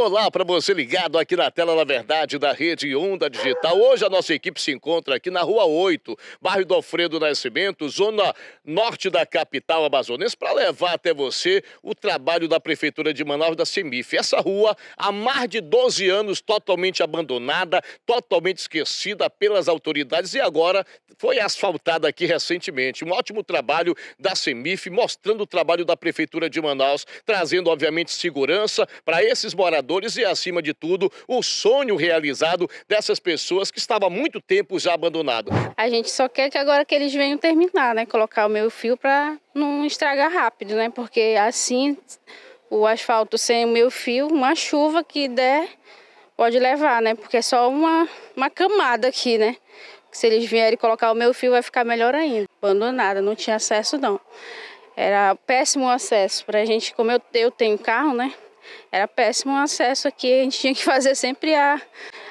Olá para você ligado aqui na tela, na verdade, da Rede Onda Digital. Hoje a nossa equipe se encontra aqui na Rua 8, bairro do Alfredo Nascimento, zona norte da capital amazonense, para levar até você o trabalho da Prefeitura de Manaus da CEMIF. Essa rua, há mais de 12 anos, totalmente abandonada, totalmente esquecida pelas autoridades e agora foi asfaltada aqui recentemente. Um ótimo trabalho da CEMIF, mostrando o trabalho da Prefeitura de Manaus, trazendo, obviamente, segurança para esses moradores trabalhadores e, acima de tudo, o sonho realizado dessas pessoas que estava há muito tempo já abandonado. A gente só quer que agora que eles venham terminar, né? Colocar o meio fio para não estragar rápido, né? Porque assim o asfalto sem o meio fio, uma chuva que der pode levar, né? Porque é só uma, uma camada aqui, né? Se eles vierem colocar o meio fio vai ficar melhor ainda. Abandonada, não tinha acesso não. Era péssimo acesso para a gente, como eu, eu tenho carro, né? Era péssimo o acesso aqui, a gente tinha que fazer sempre a,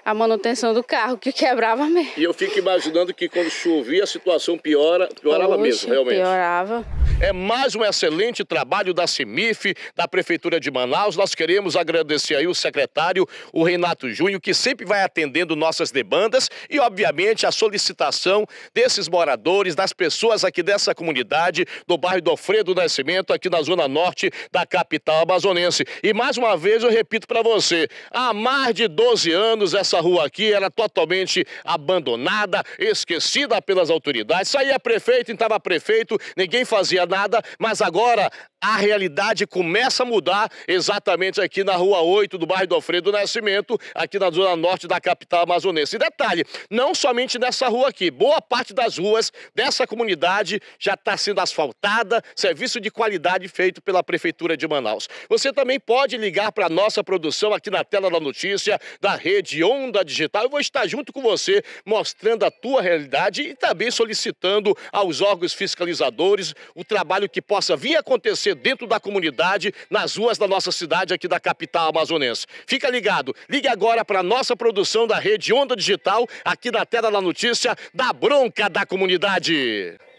a manutenção do carro, que quebrava mesmo. E eu fico imaginando que quando chovia a situação piora, piorava mesmo, realmente. Piorava. É mais um excelente trabalho da CIMIF, da Prefeitura de Manaus. Nós queremos agradecer aí o secretário, o Renato Júnior, que sempre vai atendendo nossas demandas e, obviamente, a solicitação desses moradores, das pessoas aqui dessa comunidade, do bairro do Alfredo Nascimento, aqui na zona norte da capital amazonense. E mais uma vez eu repito para você, há mais de 12 anos essa rua aqui era totalmente abandonada, esquecida pelas autoridades. Saía prefeito, entrava prefeito, ninguém fazia nada, mas agora a realidade começa a mudar exatamente aqui na Rua 8 do bairro do Alfredo Nascimento, aqui na zona norte da capital amazonense. E detalhe, não somente nessa rua aqui, boa parte das ruas dessa comunidade já está sendo asfaltada, serviço de qualidade feito pela Prefeitura de Manaus. Você também pode ligar para a nossa produção aqui na tela da notícia, da rede Onda Digital. Eu vou estar junto com você, mostrando a tua realidade e também solicitando aos órgãos fiscalizadores o trabalho trabalho que possa vir acontecer dentro da comunidade, nas ruas da nossa cidade aqui da capital amazonense. Fica ligado, ligue agora para a nossa produção da rede Onda Digital, aqui na tela da Notícia, da bronca da comunidade.